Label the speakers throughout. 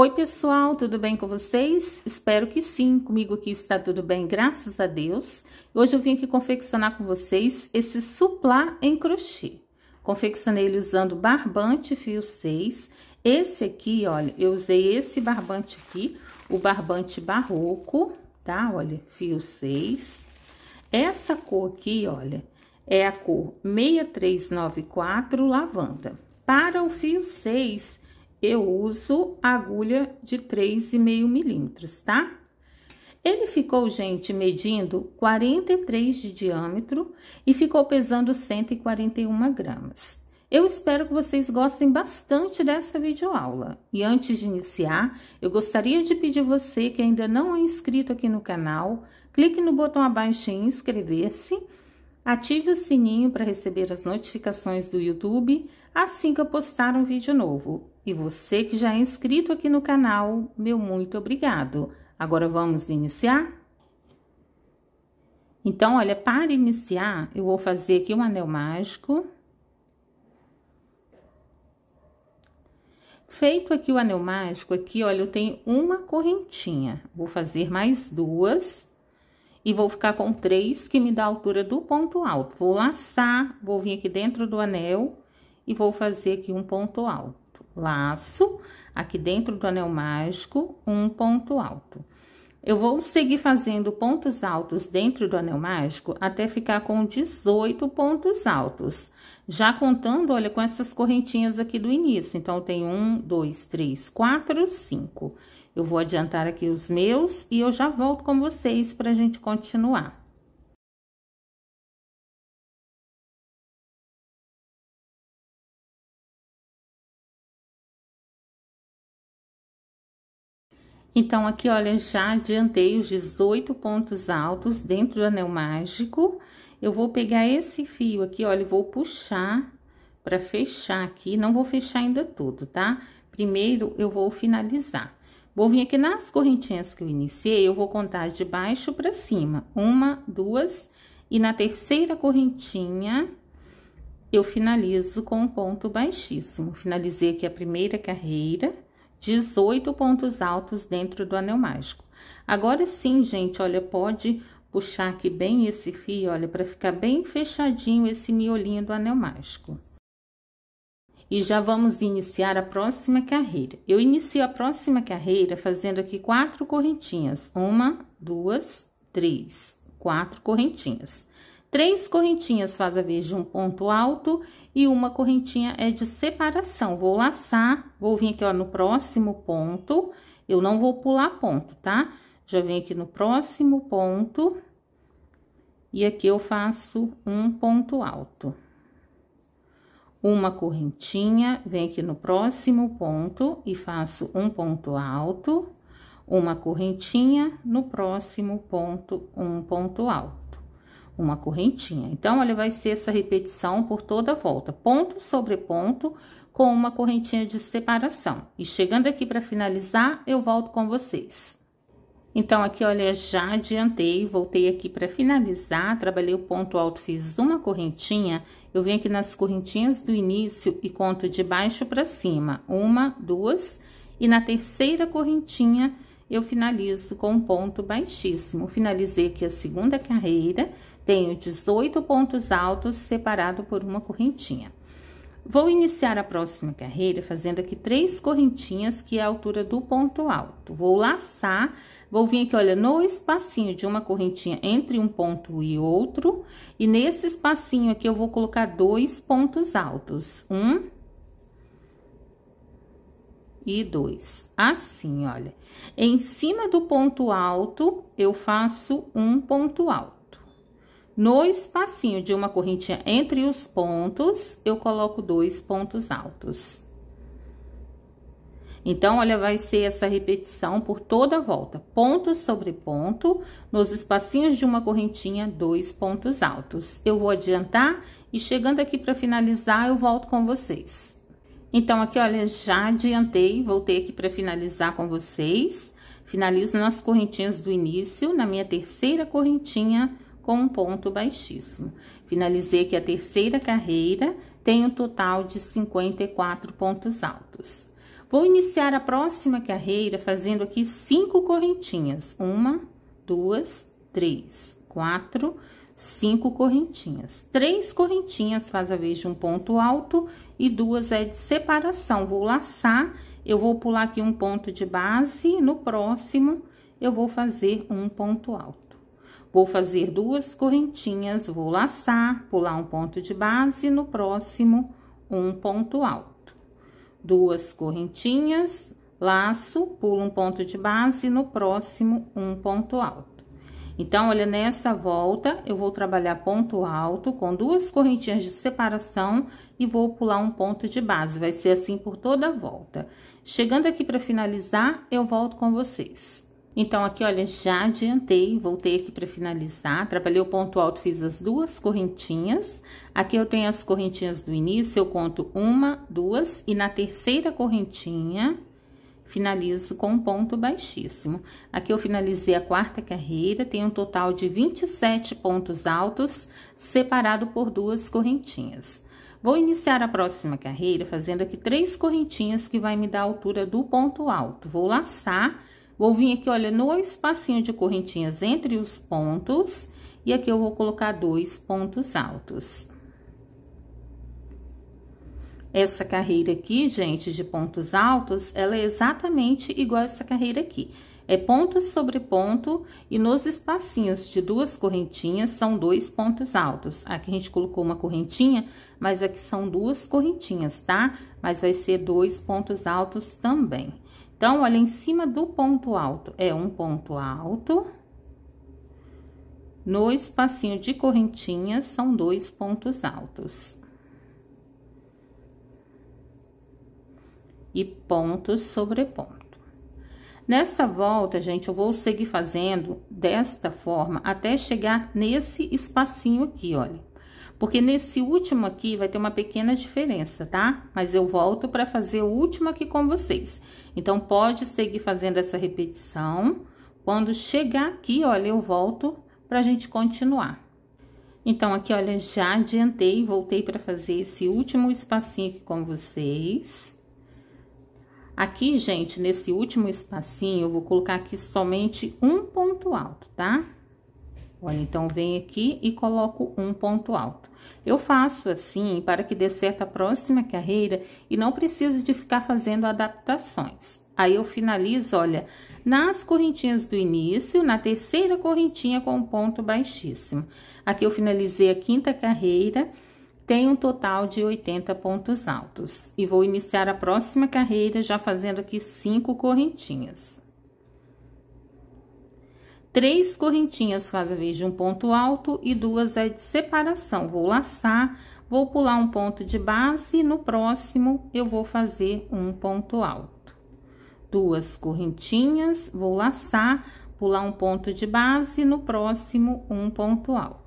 Speaker 1: Oi, pessoal, tudo bem com vocês? Espero que sim. Comigo aqui está tudo bem, graças a Deus. Hoje eu vim aqui confeccionar com vocês esse suplá em crochê. Confeccionei ele usando barbante fio 6. Esse aqui, olha, eu usei esse barbante aqui, o barbante barroco, tá? Olha, fio 6. Essa cor aqui, olha, é a cor 6394 lavanda. Para o fio 6, eu uso agulha de 3,5 milímetros, tá? Ele ficou, gente, medindo 43 de diâmetro e ficou pesando 141 gramas. Eu espero que vocês gostem bastante dessa videoaula. E antes de iniciar, eu gostaria de pedir você que ainda não é inscrito aqui no canal, clique no botão abaixo em inscrever-se, ative o sininho para receber as notificações do YouTube assim que eu postar um vídeo novo. E você que já é inscrito aqui no canal, meu muito obrigado. Agora vamos iniciar? Então, olha, para iniciar, eu vou fazer aqui um anel mágico. Feito aqui o anel mágico, aqui, olha, eu tenho uma correntinha. Vou fazer mais duas e vou ficar com três, que me dá a altura do ponto alto. Vou laçar, vou vir aqui dentro do anel e vou fazer aqui um ponto alto laço, aqui dentro do anel mágico, um ponto alto. Eu vou seguir fazendo pontos altos dentro do anel mágico até ficar com 18 pontos altos. Já contando, olha, com essas correntinhas aqui do início. Então, tem um, dois, três, quatro, cinco. Eu vou adiantar aqui os meus e eu já volto com vocês para a gente continuar. Então, aqui, olha, já adiantei os 18 pontos altos dentro do anel mágico. Eu vou pegar esse fio aqui, olha, vou puxar para fechar aqui. Não vou fechar ainda tudo, tá? Primeiro, eu vou finalizar. Vou vir aqui nas correntinhas que eu iniciei, eu vou contar de baixo para cima. Uma, duas, e na terceira correntinha, eu finalizo com um ponto baixíssimo. Finalizei aqui a primeira carreira 18 pontos altos dentro do anel mágico. Agora sim, gente, olha, pode puxar aqui bem esse fio, olha, para ficar bem fechadinho esse miolinho do anel mágico. E já vamos iniciar a próxima carreira. Eu inicio a próxima carreira fazendo aqui quatro correntinhas. Uma, duas, três, quatro correntinhas. Três correntinhas faz a vez de um ponto alto e uma correntinha é de separação. Vou laçar, vou vir aqui, ó, no próximo ponto. Eu não vou pular ponto, tá? Já venho aqui no próximo ponto. E aqui eu faço um ponto alto. Uma correntinha, vem aqui no próximo ponto e faço um ponto alto. Uma correntinha, no próximo ponto, um ponto alto uma correntinha. Então, ela vai ser essa repetição por toda a volta, ponto sobre ponto, com uma correntinha de separação. E chegando aqui para finalizar, eu volto com vocês. Então, aqui, olha, já adiantei, voltei aqui para finalizar, trabalhei o ponto alto, fiz uma correntinha. Eu venho aqui nas correntinhas do início e conto de baixo para cima. Uma, duas, e na terceira correntinha eu finalizo com um ponto baixíssimo. Finalizei aqui a segunda carreira, tenho 18 pontos altos separado por uma correntinha. Vou iniciar a próxima carreira fazendo aqui três correntinhas, que é a altura do ponto alto. Vou laçar, vou vir aqui, olha, no espacinho de uma correntinha entre um ponto e outro, e nesse espacinho aqui eu vou colocar dois pontos altos. Um, e dois. Assim, olha. Em cima do ponto alto, eu faço um ponto alto. No espacinho de uma correntinha entre os pontos, eu coloco dois pontos altos. Então, olha, vai ser essa repetição por toda a volta. Ponto sobre ponto, nos espacinhos de uma correntinha, dois pontos altos. Eu vou adiantar e chegando aqui para finalizar, eu volto com vocês. Então, aqui, olha, já adiantei, voltei aqui para finalizar com vocês. Finalizo nas correntinhas do início, na minha terceira correntinha, com um ponto baixíssimo. Finalizei aqui a terceira carreira, tenho um total de 54 pontos altos. Vou iniciar a próxima carreira fazendo aqui cinco correntinhas. Uma, duas, três, quatro, cinco correntinhas. Três correntinhas faz a vez de um ponto alto e duas é de separação. Vou laçar, eu vou pular aqui um ponto de base, no próximo eu vou fazer um ponto alto. Vou fazer duas correntinhas, vou laçar, pular um ponto de base, no próximo um ponto alto. Duas correntinhas, laço, pulo um ponto de base, no próximo um ponto alto então, olha, nessa volta, eu vou trabalhar ponto alto com duas correntinhas de separação e vou pular um ponto de base. Vai ser assim por toda a volta. Chegando aqui para finalizar, eu volto com vocês. Então, aqui, olha, já adiantei, voltei aqui para finalizar, trabalhei o ponto alto, fiz as duas correntinhas. Aqui eu tenho as correntinhas do início, eu conto uma, duas, e na terceira correntinha, finalizo com um ponto baixíssimo. Aqui eu finalizei a quarta carreira, tem um total de 27 pontos altos, separado por duas correntinhas. Vou iniciar a próxima carreira fazendo aqui três correntinhas que vai me dar a altura do ponto alto. Vou laçar, vou vir aqui, olha, no espacinho de correntinhas entre os pontos, e aqui eu vou colocar dois pontos altos. Essa carreira aqui, gente, de pontos altos, ela é exatamente igual a essa carreira aqui. É ponto sobre ponto e nos espacinhos de duas correntinhas são dois pontos altos. Aqui a gente colocou uma correntinha, mas aqui são duas correntinhas, tá? Mas vai ser dois pontos altos também. Então, olha, em cima do ponto alto é um ponto alto. No espacinho de correntinha são dois pontos altos. e pontos sobre ponto. Nessa volta, gente, eu vou seguir fazendo desta forma até chegar nesse espacinho aqui, olha. Porque nesse último aqui vai ter uma pequena diferença, tá? Mas eu volto para fazer o último aqui com vocês. Então, pode seguir fazendo essa repetição. Quando chegar aqui, olha, eu volto pra gente continuar. Então, aqui, olha, já adiantei, voltei para fazer esse último espacinho aqui com vocês. Aqui, gente, nesse último espacinho, eu vou colocar aqui somente um ponto alto, tá? Olha, então, vem aqui e coloco um ponto alto. Eu faço assim para que dê certo a próxima carreira e não preciso de ficar fazendo adaptações. Aí, eu finalizo, olha, nas correntinhas do início, na terceira correntinha com um ponto baixíssimo. Aqui, eu finalizei a quinta carreira tem um total de 80 pontos altos. E vou iniciar a próxima carreira já fazendo aqui cinco correntinhas. Três correntinhas cada vez de um ponto alto e duas é de separação. Vou laçar, vou pular um ponto de base, no próximo eu vou fazer um ponto alto. Duas correntinhas, vou laçar, pular um ponto de base, no próximo um ponto alto.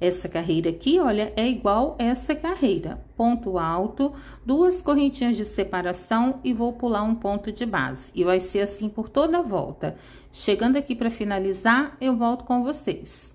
Speaker 1: Essa carreira aqui, olha, é igual essa carreira. Ponto alto, duas correntinhas de separação e vou pular um ponto de base. E vai ser assim por toda a volta. Chegando aqui para finalizar, eu volto com vocês.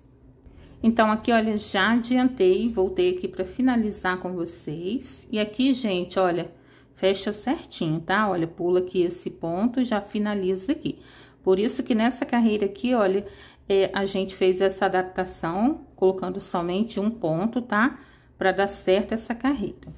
Speaker 1: Então, aqui, olha, já adiantei, voltei aqui para finalizar com vocês. E aqui, gente, olha, fecha certinho, tá? Olha, pula aqui esse ponto e já finaliza aqui. Por isso que nessa carreira aqui, olha, é, a gente fez essa adaptação, colocando somente um ponto, tá? Pra dar certo essa carreta.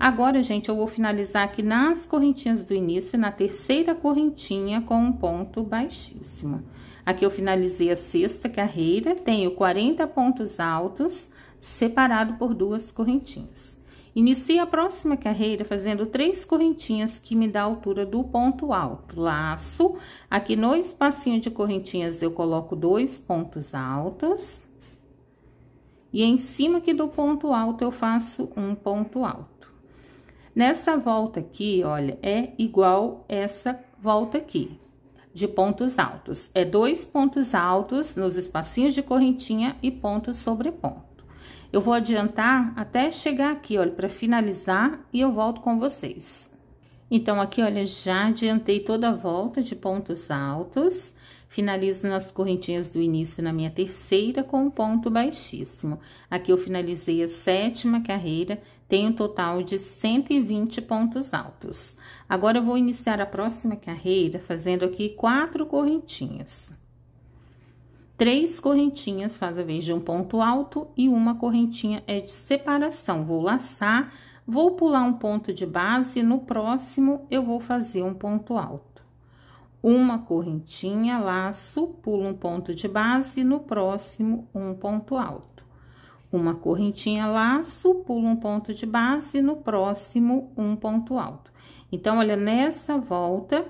Speaker 1: Agora, gente, eu vou finalizar aqui nas correntinhas do início, na terceira correntinha, com um ponto baixíssimo. Aqui eu finalizei a sexta carreira, tenho 40 pontos altos, separado por duas correntinhas. Inicio a próxima carreira fazendo três correntinhas que me dá a altura do ponto alto. Laço, aqui no espacinho de correntinhas eu coloco dois pontos altos. E em cima aqui do ponto alto eu faço um ponto alto. Nessa volta aqui, olha, é igual essa volta aqui de pontos altos. É dois pontos altos nos espacinhos de correntinha e ponto sobre ponto. Eu vou adiantar até chegar aqui, olha, para finalizar e eu volto com vocês. Então, aqui, olha, já adiantei toda a volta de pontos altos. Finalizo nas correntinhas do início na minha terceira com um ponto baixíssimo. Aqui, eu finalizei a sétima carreira, Tenho um total de 120 pontos altos. Agora, eu vou iniciar a próxima carreira fazendo aqui quatro correntinhas. Três correntinhas faz a vez de um ponto alto e uma correntinha é de separação. Vou laçar, vou pular um ponto de base, no próximo eu vou fazer um ponto alto. Uma correntinha, laço, pulo um ponto de base, no próximo um ponto alto. Uma correntinha, laço, pulo um ponto de base, no próximo um ponto alto. Então, olha, nessa volta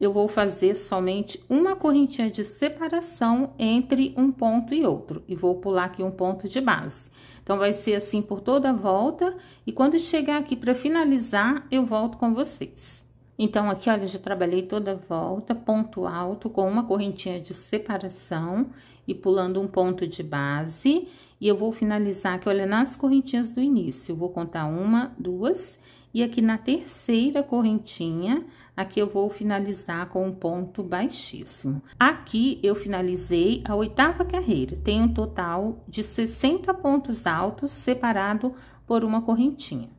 Speaker 1: eu vou fazer somente uma correntinha de separação entre um ponto e outro. E vou pular aqui um ponto de base. Então, vai ser assim por toda a volta. E quando chegar aqui para finalizar, eu volto com vocês. Então, aqui, olha, já trabalhei toda a volta, ponto alto, com uma correntinha de separação e pulando um ponto de base. E eu vou finalizar aqui, olha, nas correntinhas do início. Eu vou contar uma, duas e aqui na terceira correntinha, aqui eu vou finalizar com um ponto baixíssimo. Aqui eu finalizei a oitava carreira. Tem um total de 60 pontos altos separado por uma correntinha.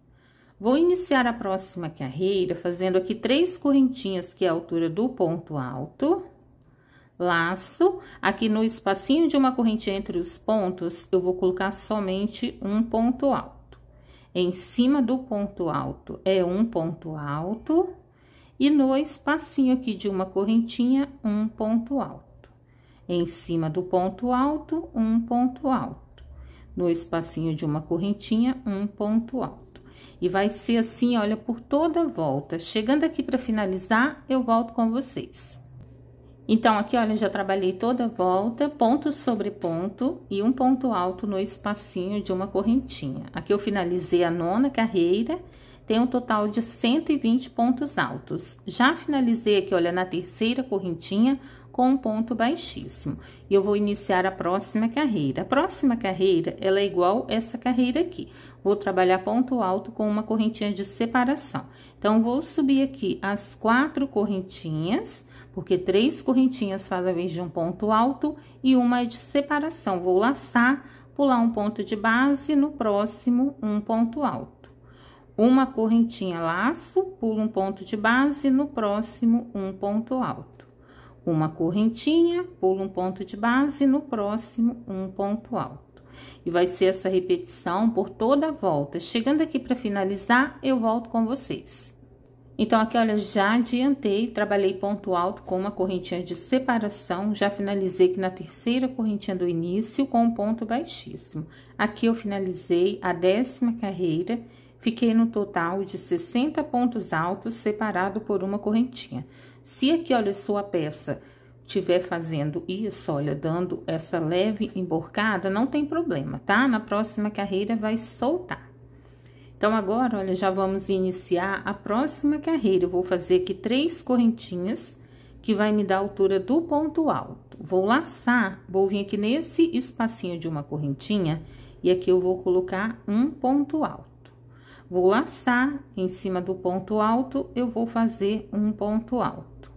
Speaker 1: Vou iniciar a próxima carreira fazendo aqui três correntinhas, que é a altura do ponto alto. Laço, aqui no espacinho de uma correntinha entre os pontos, eu vou colocar somente um ponto alto em cima do ponto alto é um ponto alto e no espacinho aqui de uma correntinha, um ponto alto. Em cima do ponto alto, um ponto alto. No espacinho de uma correntinha, um ponto alto. E vai ser assim, olha, por toda a volta. Chegando aqui para finalizar, eu volto com vocês. Então, aqui, olha, já trabalhei toda a volta, ponto sobre ponto e um ponto alto no espacinho de uma correntinha. Aqui eu finalizei a nona carreira, tem um total de 120 pontos altos. Já finalizei aqui, olha, na terceira correntinha com um ponto baixíssimo. E eu vou iniciar a próxima carreira. A próxima carreira, ela é igual essa carreira aqui. Vou trabalhar ponto alto com uma correntinha de separação. Então, vou subir aqui as quatro correntinhas porque três correntinhas faz a vez de um ponto alto e uma é de separação. Vou laçar, pular um ponto de base, no próximo, um ponto alto. Uma correntinha laço, pulo um ponto de base, no próximo, um ponto alto. Uma correntinha, pulo um ponto de base, no próximo, um ponto alto. E vai ser essa repetição por toda a volta. Chegando aqui para finalizar, eu volto com vocês. Então, aqui, olha, já adiantei, trabalhei ponto alto com uma correntinha de separação, já finalizei aqui na terceira correntinha do início com um ponto baixíssimo. Aqui eu finalizei a décima carreira, fiquei no total de 60 pontos altos separado por uma correntinha. Se aqui, olha, sua peça tiver fazendo isso, olha, dando essa leve emborcada, não tem problema, tá? Na próxima carreira vai soltar. Então, agora, olha, já vamos iniciar a próxima carreira. Eu vou fazer aqui três correntinhas, que vai me dar a altura do ponto alto. Vou laçar, vou vir aqui nesse espacinho de uma correntinha, e aqui eu vou colocar um ponto alto. Vou laçar em cima do ponto alto, eu vou fazer um ponto alto.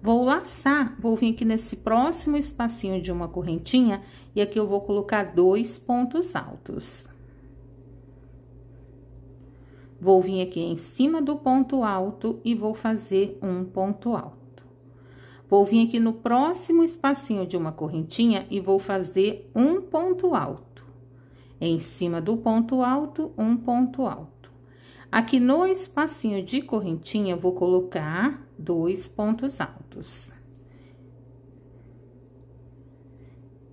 Speaker 1: Vou laçar, vou vir aqui nesse próximo espacinho de uma correntinha, e aqui eu vou colocar dois pontos altos. Vou vir aqui em cima do ponto alto e vou fazer um ponto alto. Vou vir aqui no próximo espacinho de uma correntinha e vou fazer um ponto alto. Em cima do ponto alto, um ponto alto. Aqui no espacinho de correntinha, vou colocar dois pontos altos.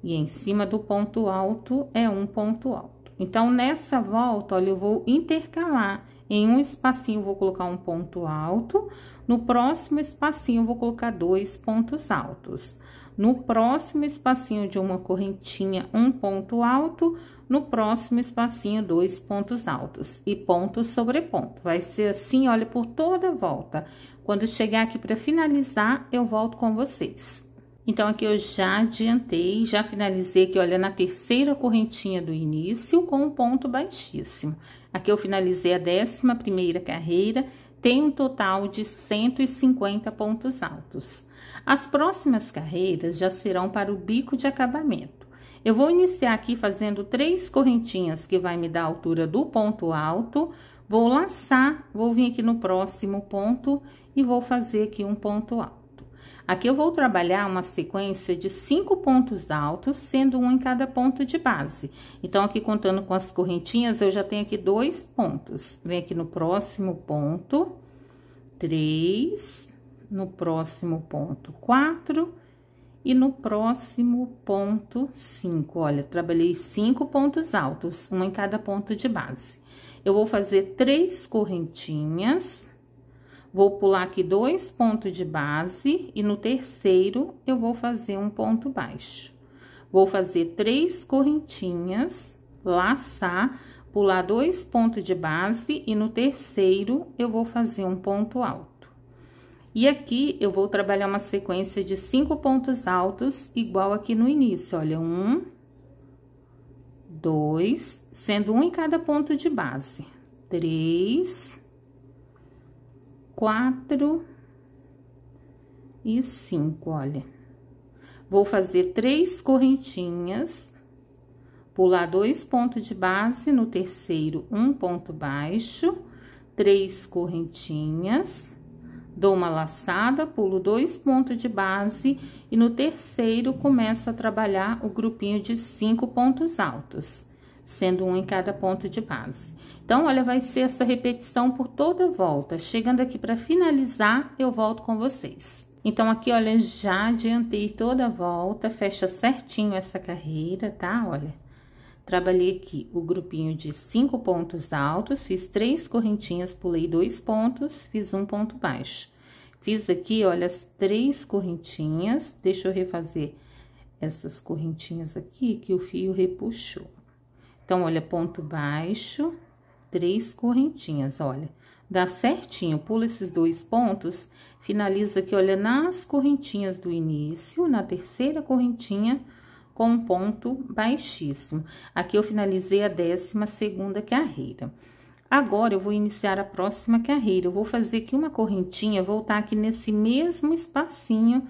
Speaker 1: E em cima do ponto alto é um ponto alto. Então, nessa volta, olha, eu vou intercalar em um espacinho, vou colocar um ponto alto. No próximo espacinho, vou colocar dois pontos altos. No próximo espacinho de uma correntinha, um ponto alto. No próximo espacinho, dois pontos altos. E ponto sobre ponto. Vai ser assim, olha, por toda a volta. Quando chegar aqui para finalizar, eu volto com vocês. Então, aqui eu já adiantei, já finalizei aqui, olha, na terceira correntinha do início, com um ponto baixíssimo. Aqui eu finalizei a 11ª carreira, tem um total de 150 pontos altos. As próximas carreiras já serão para o bico de acabamento. Eu vou iniciar aqui fazendo três correntinhas que vai me dar a altura do ponto alto, vou laçar, vou vir aqui no próximo ponto e vou fazer aqui um ponto alto. Aqui eu vou trabalhar uma sequência de cinco pontos altos, sendo um em cada ponto de base. Então, aqui contando com as correntinhas, eu já tenho aqui dois pontos. Vem aqui no próximo ponto, três, no próximo ponto, quatro, e no próximo ponto cinco. Olha, trabalhei cinco pontos altos, um em cada ponto de base. Eu vou fazer três correntinhas Vou pular aqui dois pontos de base e no terceiro eu vou fazer um ponto baixo. Vou fazer três correntinhas, laçar, pular dois pontos de base e no terceiro eu vou fazer um ponto alto. E aqui eu vou trabalhar uma sequência de cinco pontos altos, igual aqui no início, olha, um, dois, sendo um em cada ponto de base, três, quatro e cinco, olha. Vou fazer três correntinhas, pular dois pontos de base, no terceiro, um ponto baixo, três correntinhas, dou uma laçada, pulo dois pontos de base e no terceiro começo a trabalhar o grupinho de cinco pontos altos sendo um em cada ponto de base. Então, olha, vai ser essa repetição por toda volta. Chegando aqui para finalizar, eu volto com vocês. Então, aqui, olha, já adiantei toda a volta, fecha certinho essa carreira, tá? Olha, trabalhei aqui o grupinho de cinco pontos altos, fiz três correntinhas, pulei dois pontos, fiz um ponto baixo. Fiz aqui, olha, as três correntinhas, deixa eu refazer essas correntinhas aqui que o fio repuxou. Então, olha, ponto baixo, três correntinhas, olha. Dá certinho, pula esses dois pontos, finaliza aqui, olha, nas correntinhas do início, na terceira correntinha, com um ponto baixíssimo. Aqui eu finalizei a décima segunda carreira. Agora, eu vou iniciar a próxima carreira. Eu vou fazer aqui uma correntinha, voltar aqui nesse mesmo espacinho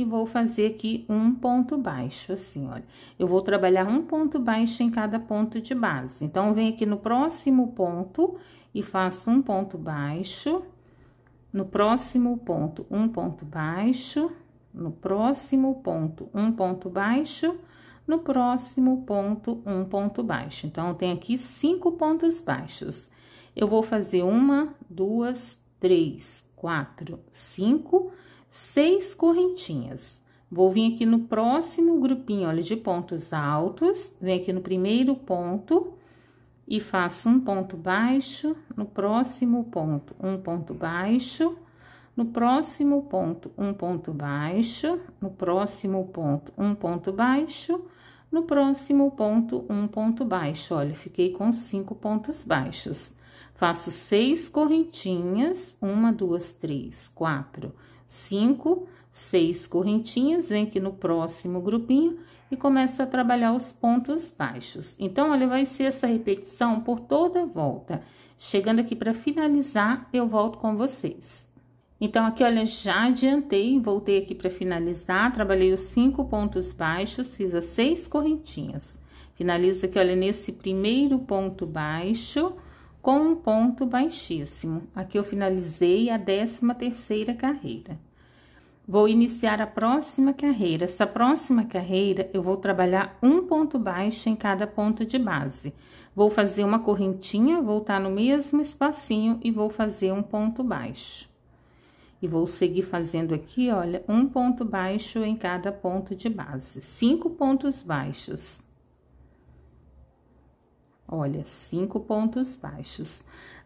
Speaker 1: e vou fazer aqui um ponto baixo, assim, olha. Eu vou trabalhar um ponto baixo em cada ponto de base. Então, vem aqui no próximo ponto e faço um ponto baixo. No próximo ponto, um ponto baixo. No próximo ponto, um ponto baixo. No próximo ponto, um ponto baixo. Então, tem aqui cinco pontos baixos. Eu vou fazer uma, duas, três, quatro, cinco seis correntinhas. Vou vir aqui no próximo grupinho, olha, de pontos altos, vem aqui no primeiro ponto e faço um ponto baixo, no próximo ponto, um ponto baixo, no próximo ponto, um ponto baixo, no próximo ponto, um ponto baixo, no próximo ponto, um ponto baixo. Olha, fiquei com cinco pontos baixos. Faço seis correntinhas, uma, duas, três, quatro, cinco, seis correntinhas, vem aqui no próximo grupinho e começa a trabalhar os pontos baixos. Então, olha, vai ser essa repetição por toda a volta. Chegando aqui para finalizar, eu volto com vocês. Então, aqui, olha, já adiantei, voltei aqui para finalizar, trabalhei os cinco pontos baixos, fiz as seis correntinhas. Finaliza aqui, olha, nesse primeiro ponto baixo com um ponto baixíssimo. Aqui eu finalizei a décima terceira carreira. Vou iniciar a próxima carreira. Essa próxima carreira, eu vou trabalhar um ponto baixo em cada ponto de base. Vou fazer uma correntinha, voltar no mesmo espacinho e vou fazer um ponto baixo. E vou seguir fazendo aqui, olha, um ponto baixo em cada ponto de base. Cinco pontos baixos. Olha, cinco pontos baixos.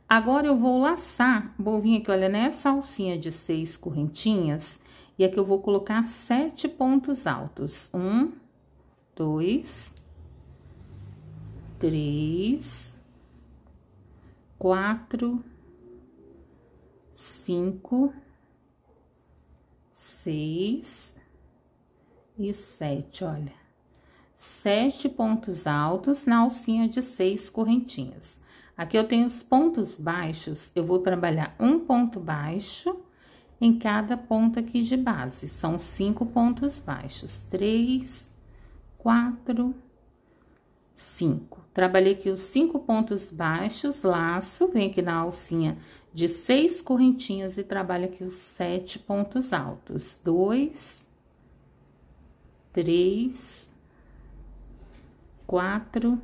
Speaker 1: Agora, eu vou laçar, vou vir aqui, olha, nessa alcinha de seis correntinhas, e aqui eu vou colocar sete pontos altos. Um, dois, três, quatro, cinco, seis e sete, olha sete pontos altos na alcinha de seis correntinhas. Aqui eu tenho os pontos baixos, eu vou trabalhar um ponto baixo em cada ponta aqui de base. São cinco pontos baixos, três, quatro, cinco. Trabalhei aqui os cinco pontos baixos, laço, vem aqui na alcinha de seis correntinhas e trabalho aqui os sete pontos altos. Dois, três, quatro,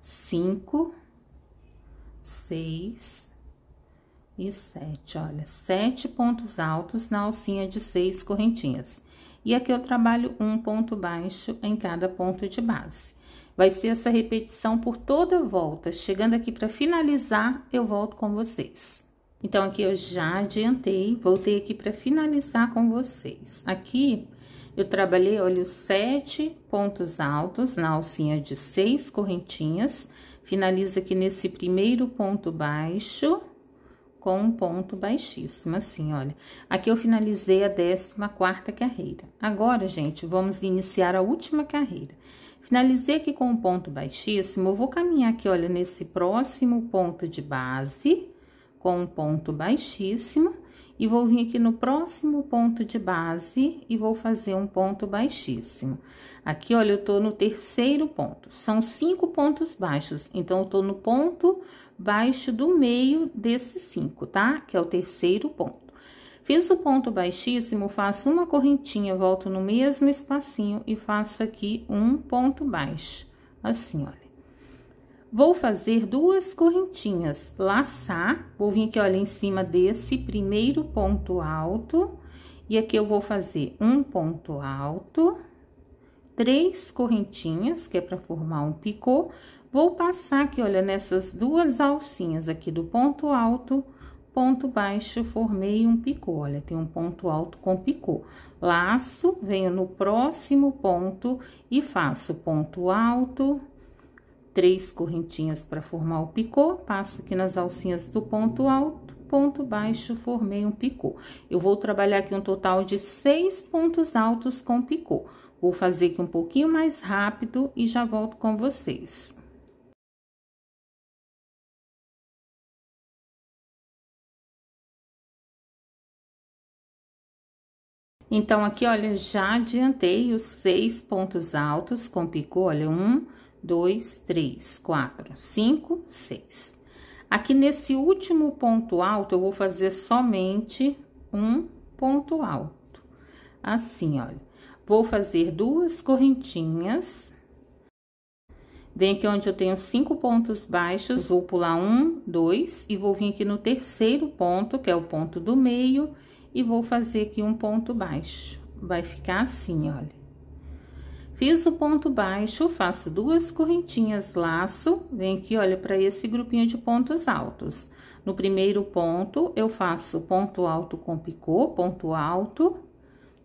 Speaker 1: cinco, seis e sete. Olha, sete pontos altos na alcinha de seis correntinhas. E aqui eu trabalho um ponto baixo em cada ponto de base. Vai ser essa repetição por toda volta. Chegando aqui para finalizar, eu volto com vocês. Então, aqui eu já adiantei, voltei aqui para finalizar com vocês. Aqui, eu trabalhei, olha, os sete pontos altos na alcinha de seis correntinhas. Finalizo aqui nesse primeiro ponto baixo com um ponto baixíssimo, assim, olha. Aqui eu finalizei a décima quarta carreira. Agora, gente, vamos iniciar a última carreira. Finalizei aqui com um ponto baixíssimo, eu vou caminhar aqui, olha, nesse próximo ponto de base, com um ponto baixíssimo, e vou vir aqui no próximo ponto de base e vou fazer um ponto baixíssimo. Aqui, olha, eu tô no terceiro ponto, são cinco pontos baixos, então eu tô no ponto baixo do meio desses cinco, tá? Que é o terceiro ponto. Fiz o ponto baixíssimo, faço uma correntinha, volto no mesmo espacinho e faço aqui um ponto baixo, assim, olha vou fazer duas correntinhas, laçar, vou vir aqui, olha, em cima desse primeiro ponto alto, e aqui eu vou fazer um ponto alto, três correntinhas, que é para formar um picô, vou passar aqui, olha, nessas duas alcinhas aqui do ponto alto, ponto baixo, formei um picô, olha, tem um ponto alto com picô. Laço, venho no próximo ponto e faço ponto alto, três correntinhas para formar o picô, passo aqui nas alcinhas do ponto alto, ponto baixo, formei um picô. Eu vou trabalhar aqui um total de seis pontos altos com picô. Vou fazer aqui um pouquinho mais rápido e já volto com vocês. Então, aqui, olha, já adiantei os seis pontos altos com picô, olha, um, dois, três, quatro, cinco, seis. Aqui nesse último ponto alto, eu vou fazer somente um ponto alto. Assim, olha. Vou fazer duas correntinhas. Vem aqui onde eu tenho cinco pontos baixos, vou pular um, dois, e vou vir aqui no terceiro ponto, que é o ponto do meio, e vou fazer aqui um ponto baixo. Vai ficar assim, olha. Fiz o ponto baixo, faço duas correntinhas, laço, vem aqui, olha, para esse grupinho de pontos altos. No primeiro ponto, eu faço ponto alto com picô, ponto alto,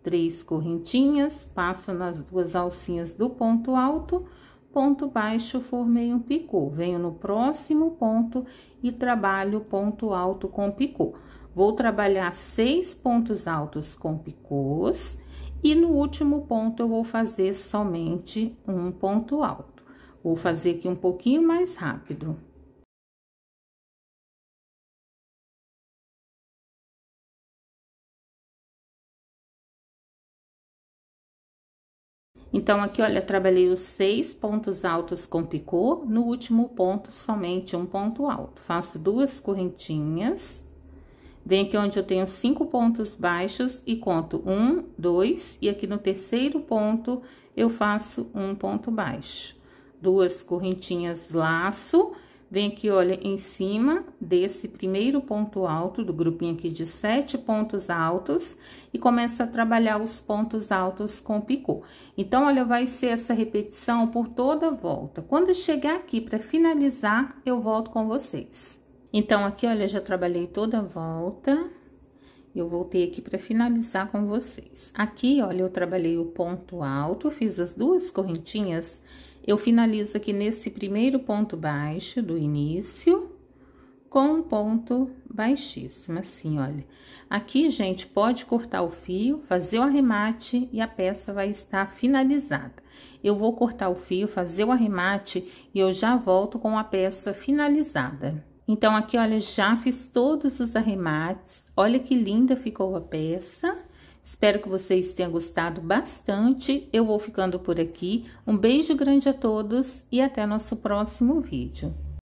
Speaker 1: três correntinhas, passo nas duas alcinhas do ponto alto, ponto baixo, formei um picô. Venho no próximo ponto e trabalho ponto alto com picô. Vou trabalhar seis pontos altos com picôs e no último ponto, eu vou fazer somente um ponto alto. Vou fazer aqui um pouquinho mais rápido. Então, aqui, olha, trabalhei os seis pontos altos com picô, no último ponto, somente um ponto alto. Faço duas correntinhas. Venho aqui onde eu tenho cinco pontos baixos e conto um, dois, e aqui no terceiro ponto eu faço um ponto baixo. Duas correntinhas laço, vem aqui, olha, em cima desse primeiro ponto alto, do grupinho aqui de sete pontos altos, e começa a trabalhar os pontos altos com picô. Então, olha, vai ser essa repetição por toda a volta. Quando chegar aqui para finalizar, eu volto com vocês. Então, aqui, olha, já trabalhei toda a volta. Eu voltei aqui para finalizar com vocês. Aqui, olha, eu trabalhei o ponto alto, fiz as duas correntinhas. Eu finalizo aqui nesse primeiro ponto baixo do início com um ponto baixíssimo, assim, olha. Aqui, gente, pode cortar o fio, fazer o arremate e a peça vai estar finalizada. Eu vou cortar o fio, fazer o arremate e eu já volto com a peça finalizada. Então, aqui, olha, já fiz todos os arremates. Olha que linda ficou a peça. Espero que vocês tenham gostado bastante. Eu vou ficando por aqui. Um beijo grande a todos e até nosso próximo vídeo.